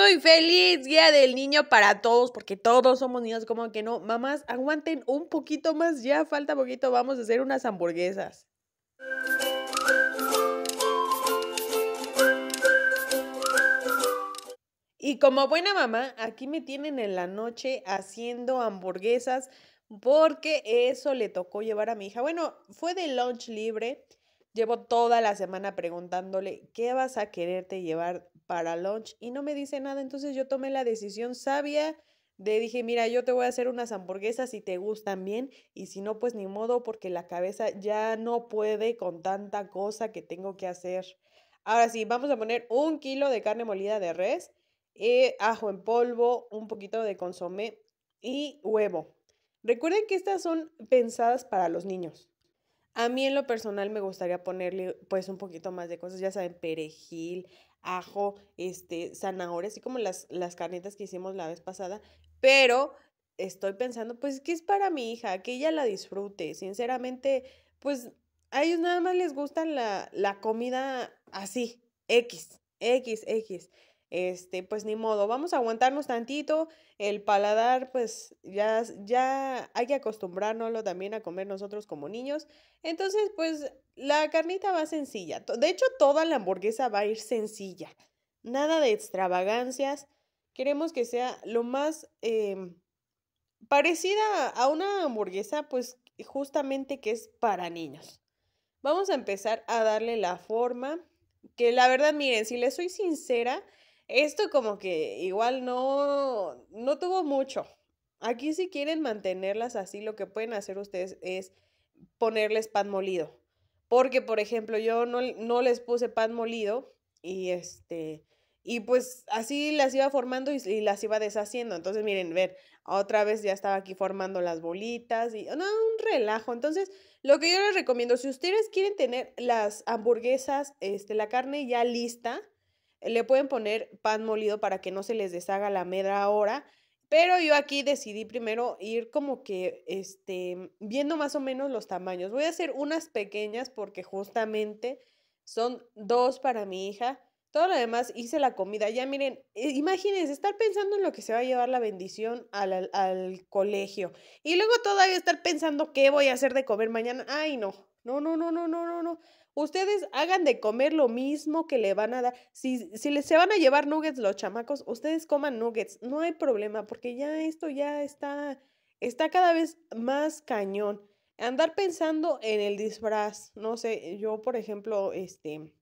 muy feliz Día del Niño para todos, porque todos somos niños, como que no. Mamás, aguanten un poquito más, ya falta poquito, vamos a hacer unas hamburguesas. Y como buena mamá, aquí me tienen en la noche haciendo hamburguesas porque eso le tocó llevar a mi hija. Bueno, fue de lunch libre. Llevo toda la semana preguntándole, ¿qué vas a quererte llevar para lunch y no me dice nada. Entonces yo tomé la decisión sabia de dije, mira, yo te voy a hacer unas hamburguesas si te gustan bien y si no, pues ni modo porque la cabeza ya no puede con tanta cosa que tengo que hacer. Ahora sí, vamos a poner un kilo de carne molida de res, eh, ajo en polvo, un poquito de consomé y huevo. Recuerden que estas son pensadas para los niños. A mí en lo personal me gustaría ponerle pues un poquito más de cosas, ya saben, perejil, ajo, este, zanahoria, así como las, las carnitas que hicimos la vez pasada, pero estoy pensando, pues, que es para mi hija? Que ella la disfrute. Sinceramente, pues, a ellos nada más les gusta la, la comida así, X, X, X este, pues ni modo, vamos a aguantarnos tantito, el paladar pues ya, ya hay que acostumbrárnoslo también a comer nosotros como niños, entonces pues la carnita va sencilla, de hecho toda la hamburguesa va a ir sencilla, nada de extravagancias, queremos que sea lo más em, parecida a una hamburguesa pues justamente que es para niños. Vamos a empezar a darle la forma, que la verdad miren, si les soy sincera, esto como que igual no, no tuvo mucho. Aquí si quieren mantenerlas así, lo que pueden hacer ustedes es ponerles pan molido. Porque, por ejemplo, yo no, les puse pan molido y este... Y pues así las iba formando y, las iba deshaciendo. Entonces, miren, ver, otra vez ya estaba aquí formando las bolitas y no, un relajo. Entonces, lo que yo les recomiendo, si ustedes quieren tener las hamburguesas, este, la carne ya lista, le pueden poner pan molido para que no se les deshaga la medra ahora. Pero yo aquí decidí primero ir como que este, viendo más o menos los tamaños. Voy a hacer unas pequeñas porque justamente son dos para mi hija. Todo lo demás hice la comida. Ya miren, eh, imagínense estar pensando en lo que se va a llevar la bendición al, colegio. Y luego todavía estar pensando qué voy a hacer de comer mañana. Ay, no, no, no, no, no, no, no. no. Ustedes hagan de comer lo mismo que le van a dar. Si, les, se van a llevar nuggets los chamacos, ustedes coman nuggets. No hay problema porque ya esto ya está, está cada vez más cañón. Andar pensando en el disfraz. No sé, yo por ejemplo, este,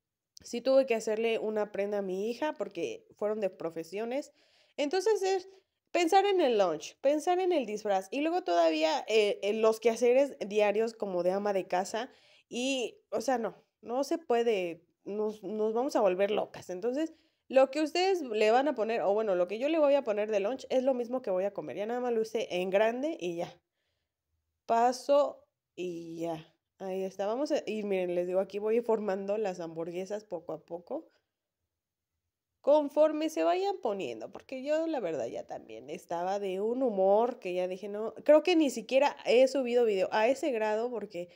sí tuve que hacerle una prenda a mi hija porque fueron de profesiones. Entonces es pensar en el lunch, pensar en el disfraz y luego todavía eh, los quehaceres diarios como de ama de casa y, o sea, no, no se puede, nos, vamos a volver locas. Entonces, lo que ustedes le van a poner, o bueno, lo que yo le voy a poner de lunch es lo mismo que voy a comer. Ya nada más lo usé en grande y ya. Paso y ya. Ahí está. Vamos a miren, les digo, aquí voy formando las hamburguesas poco a poco. Conforme se vayan poniendo, porque yo la verdad ya también estaba de un humor que ya dije, no, creo que ni siquiera he subido video a ese grado porque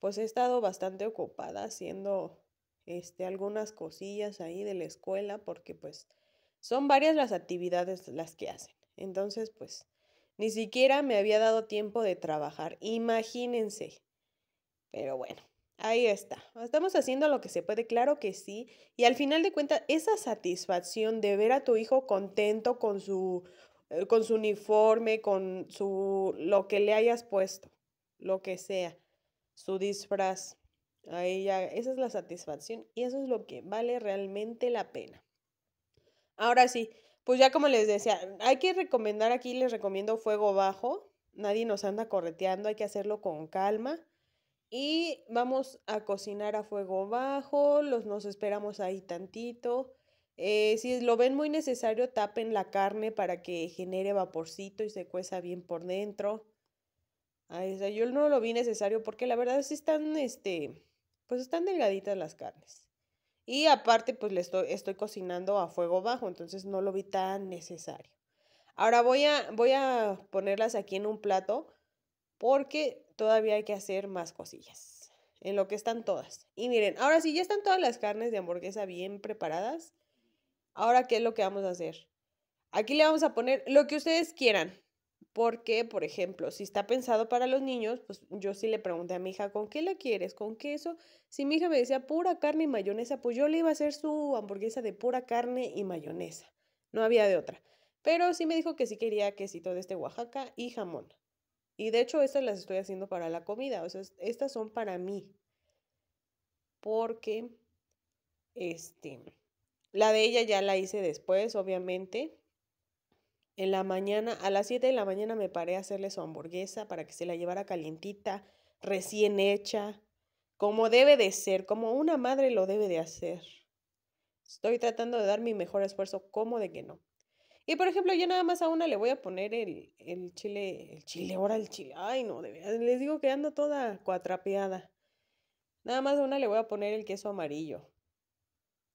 pues he estado bastante ocupada haciendo este, algunas cosillas ahí de la escuela porque pues son varias las actividades las que hacen. Entonces pues ni siquiera me había dado tiempo de trabajar, imagínense. Pero bueno, ahí está. Estamos haciendo lo que se puede, claro que sí. Y al final de cuentas, esa satisfacción de ver a tu hijo contento con su, eh, con su uniforme, con su, lo que le hayas puesto, lo que sea su disfraz. Ahí ya, esa es la satisfacción y eso es lo que vale realmente la pena. Ahora sí, pues ya como les decía, hay que recomendar aquí, les recomiendo fuego bajo, nadie nos anda correteando, hay que hacerlo con calma. Y vamos a cocinar a fuego bajo, los nos esperamos ahí tantito. Eh, si lo ven muy necesario, tapen la carne para que genere vaporcito y se cueza bien por dentro. Ahí yo no lo vi necesario porque la verdad sí están, este, pues están delgaditas las carnes. Y aparte, pues le estoy, estoy cocinando a fuego bajo, entonces no lo vi tan necesario. Ahora voy a, voy a ponerlas aquí en un plato porque todavía hay que hacer más cosillas. En lo que están todas. Y miren, ahora sí, ya están todas las carnes de hamburguesa bien preparadas. Ahora, ¿qué es lo que vamos a hacer? Aquí le vamos a poner lo que ustedes quieran. Porque, por ejemplo, si está pensado para los niños, pues yo sí le pregunté a mi hija, ¿con qué la quieres? ¿Con queso? Si mi hija me decía pura carne y mayonesa, pues yo le iba a hacer su hamburguesa de pura carne y mayonesa. No había de otra. Pero sí me dijo que sí quería quesito de este Oaxaca y jamón. Y de hecho, estas las estoy haciendo para la comida. O sea, estas son para mí. Porque, este, la de ella ya la hice después, obviamente. En la mañana, a las 7 de la mañana me paré a hacerle su hamburguesa para que se la llevara calientita, recién hecha, como debe de ser, como una madre lo debe de hacer. Estoy tratando de dar mi mejor esfuerzo, como de que no. Y por ejemplo, yo nada más a una le voy a poner el, el chile, el chile, ahora el chile. Ay, no, les digo que ando toda cuatrapeada. Nada más a una le voy a poner el queso amarillo.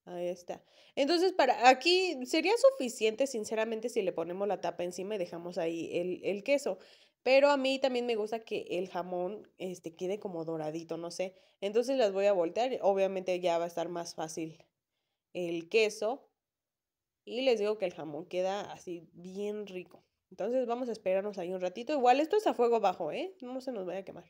Ahí está. Entonces, para aquí sería suficiente, sinceramente, si le ponemos la tapa encima y dejamos ahí el, queso. Pero a mí también me gusta que el jamón este, quede como doradito, no sé. Entonces las voy a voltear. Obviamente ya va a estar más fácil el queso. Y les digo que el jamón queda así bien rico. Entonces vamos a esperarnos ahí un ratito. Igual esto es a fuego bajo, ¿eh? No se nos vaya a quemar.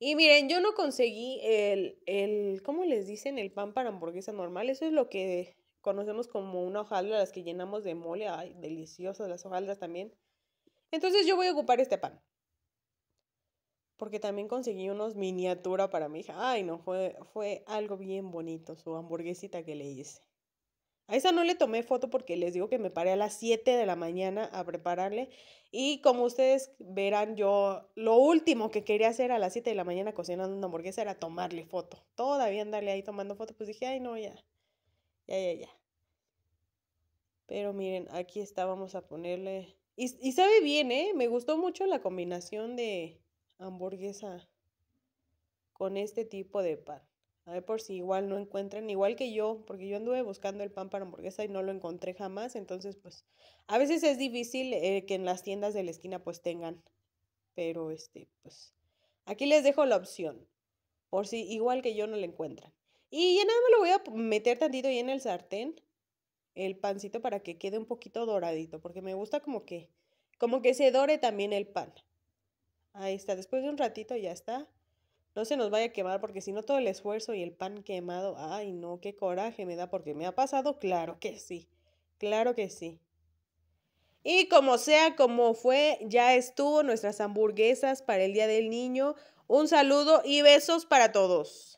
Y miren, yo no conseguí el, el, ¿cómo les dicen? El pan para hamburguesa normal. Eso es lo que conocemos como una hojaldra, las que llenamos de mole. Ay, deliciosas las hojaldras también. Entonces yo voy a ocupar este pan. Porque también conseguí unos miniatura para mi hija. Ay, no, fue, fue algo bien bonito, su hamburguesita que le hice. A esa no le tomé foto porque les digo que me paré a las 7 de la mañana a prepararle. Y como ustedes verán, yo lo último que quería hacer a las 7 de la mañana cocinando una hamburguesa era tomarle foto. Todavía andarle ahí tomando foto. Pues dije, ay, no, ya. Ya, ya, ya. Pero miren, aquí está, vamos a ponerle. Y, sabe bien, ¿eh? Me gustó mucho la combinación de hamburguesa con este tipo de pan. A ver por si igual no encuentran, igual que yo, porque yo anduve buscando el pan para hamburguesa y no lo encontré jamás. Entonces, pues, a veces es difícil eh, que en las tiendas de la esquina pues tengan. Pero este, pues, aquí les dejo la opción. Por si igual que yo no lo encuentran. Y ya nada más lo voy a meter tantito ahí en el sartén. El pancito para que quede un poquito doradito. Porque me gusta como que, como que se dore también el pan. Ahí está. Después de un ratito ya está no se nos vaya a quemar porque si no todo el esfuerzo y el pan quemado, ay no, qué coraje me da porque me ha pasado, claro que sí, claro que sí. Y como sea, como fue, ya estuvo nuestras hamburguesas para el Día del Niño. Un saludo y besos para todos.